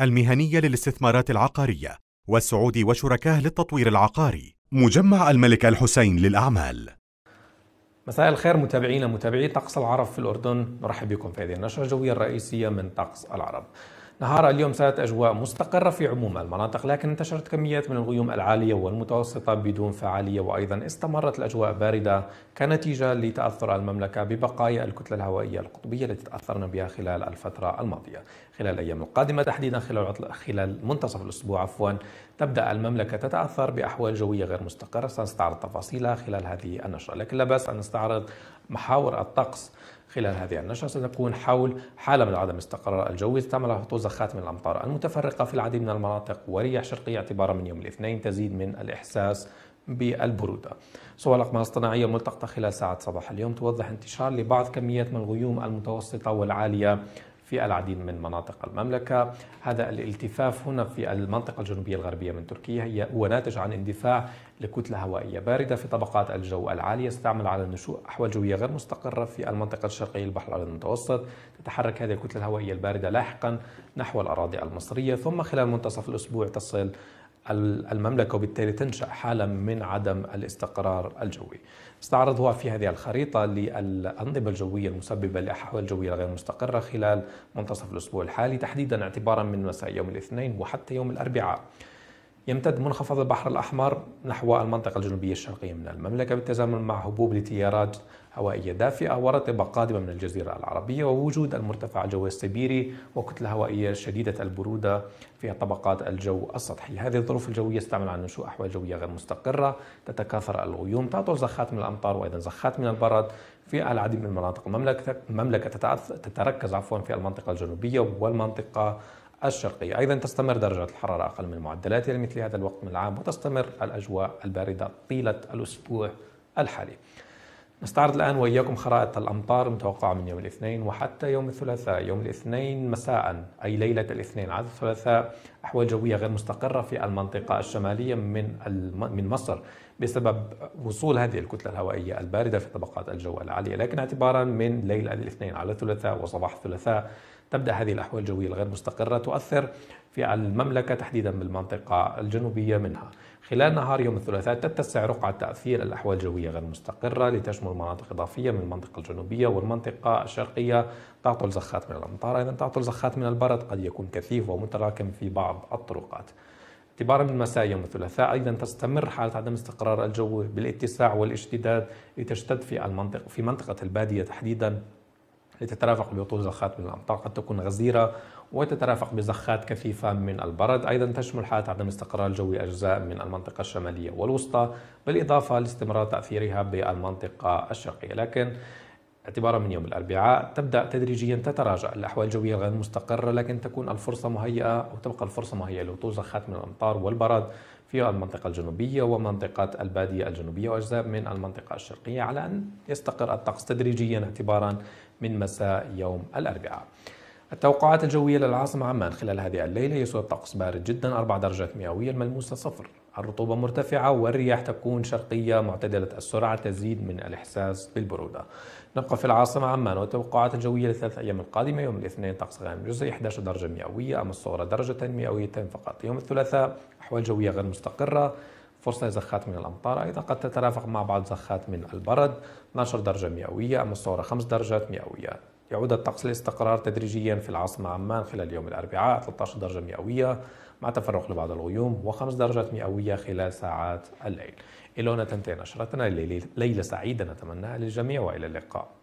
المهنية للاستثمارات العقارية والسعودي وشركاه للتطوير العقاري مجمع الملك الحسين للأعمال مساء الخير متابعينا متابعي طقس العرب في الأردن نرحب بكم في هذه النشرة الجوية الرئيسية من طقس العرب نهار اليوم صارت أجواء مستقرة في عموم المناطق لكن انتشرت كميات من الغيوم العالية والمتوسطة بدون فعالية وأيضا استمرت الأجواء باردة كنتيجة لتأثر المملكة ببقايا الكتلة الهوائية القطبية التي تأثرنا بها خلال الفترة الماضية خلال الأيام القادمة تحديدا خلال عطل خلال منتصف الأسبوع عفوا تبدأ المملكة تتأثر بأحوال جوية غير مستقرة سنستعرض تفاصيلها خلال هذه النشرة لكن لا بأس أن نستعرض محاور الطقس خلال هذه النشرة ستكون حول حالة من عدم استقرار الجوي على هطول زخات من الأمطار المتفرقة في العديد من المناطق ورياح شرقية اعتبارا من يوم الاثنين تزيد من الإحساس بالبرودة صور الأقمار الصناعية الملتقطة خلال ساعة صباح اليوم توضح انتشار لبعض كميات من الغيوم المتوسطة والعالية في العديد من مناطق المملكة هذا الالتفاف هنا في المنطقة الجنوبية الغربية من تركيا هي هو ناتج عن اندفاع لكتلة هوائية باردة في طبقات الجو العالية ستعمل على نشوء أحوال جوية غير مستقرة في المنطقة الشرقية للبحر المتوسط تتحرك هذه الكتلة الهوائية الباردة لاحقا نحو الأراضي المصرية ثم خلال منتصف الأسبوع تصل المملكة وبالتالي تنشأ حالة من عدم الاستقرار الجوي استعرضها في هذه الخريطة للأنظمة الجوية المسببة لأحوال جوية غير مستقرة خلال منتصف الأسبوع الحالي تحديدا اعتبارا من مساء يوم الاثنين وحتى يوم الأربعاء يمتد منخفض البحر الأحمر نحو المنطقة الجنوبية الشرقية من المملكة بالتزامن مع هبوب لتيارات هوائية دافئة ورطبة قادمة من الجزيرة العربية ووجود المرتفع الجوي السيبيري وكتلة هوائية شديدة البرودة في طبقات الجو السطحي هذه الظروف الجوية تستعمل على نشوء أحوال جوية غير مستقرة تتكاثر الغيوم تعطل زخات من الأمطار وأيضا زخات من البرد في العديد من مناطق المملكة المملكة تتركز عفوا في المنطقة الجنوبية والمنطقة الشرقية أيضا تستمر درجة الحرارة أقل من المعدلات لمثل مثل هذا الوقت من العام وتستمر الأجواء الباردة طيلة الأسبوع الحالي نستعرض الآن وإياكم خرائط الأمطار المتوقعة من يوم الاثنين وحتى يوم الثلاثاء يوم الاثنين مساء أي ليلة الاثنين عاد الثلاثاء أحوال جوية غير مستقرة في المنطقة الشمالية من من مصر بسبب وصول هذه الكتلة الهوائية الباردة في طبقات الجو العالية لكن اعتبارا من ليلة الاثنين على الثلاثاء وصباح الثلاثاء تبدأ هذه الأحوال الجوية الغير مستقرة تؤثر في المملكة تحديدا بالمنطقة الجنوبية منها خلال نهار يوم الثلاثاء تتسع رقعة تأثير الأحوال الجوية غير المستقرة لتشمل مناطق إضافية من المنطقة الجنوبية والمنطقة الشرقية تعطل زخات من الأمطار أيضا تعطل زخات من البرد قد يكون كثيف ومتراكم في بعض الطرقات اعتبارا من مساء يوم الثلاثاء ايضا تستمر حاله عدم استقرار الجو بالاتساع والاشتداد لتشتد في المنطقه في منطقه الباديه تحديدا لتترافق بهطول زخات من الأمطار قد تكون غزيرة وتترافق بزخات كثيفة من البرد أيضا تشمل حالة عدم استقرار جوي أجزاء من المنطقة الشمالية والوسطى بالإضافة لاستمرار تأثيرها بالمنطقة الشرقية لكن اعتبارا من يوم الاربعاء تبدا تدريجيا تتراجع الاحوال الجويه الغير مستقره لكن تكون الفرصه مهيئه وتبقى الفرصه مهيئه لهطول زخات من الامطار والبرد في المنطقة الجنوبية ومنطقة البادية الجنوبية وأجزاء من المنطقة الشرقية على أن يستقر الطقس تدريجيا اعتبارا من مساء يوم الأربعاء التوقعات الجوية للعاصمة عمان خلال هذه الليلة يسود طقس بارد جدا 4 درجات مئوية الملموسة صفر الرطوبة مرتفعة والرياح تكون شرقية معتدلة السرعة تزيد من الإحساس بالبرودة نبقى في العاصمة عمان والتوقعات الجوية لثلاث أيام القادمة يوم الاثنين طقس غائم جزئي 11 درجة مئوية أما الصغرى درجة مئوية فقط يوم الثلاثاء أحوال جوية غير مستقرة فرصة لزخات من الأمطار أيضا قد تترافق مع بعض زخات من البرد 12 درجة مئوية أم الصورة 5 درجات مئوية يعود الطقس للاستقرار تدريجيا في العاصمة عمان خلال يوم الأربعاء 13 درجة مئوية مع تفرغ لبعض الغيوم و5 درجات مئوية خلال ساعات الليل إلى هنا تنتهي نشرتنا ليلة سعيدة نتمناها للجميع وإلى اللقاء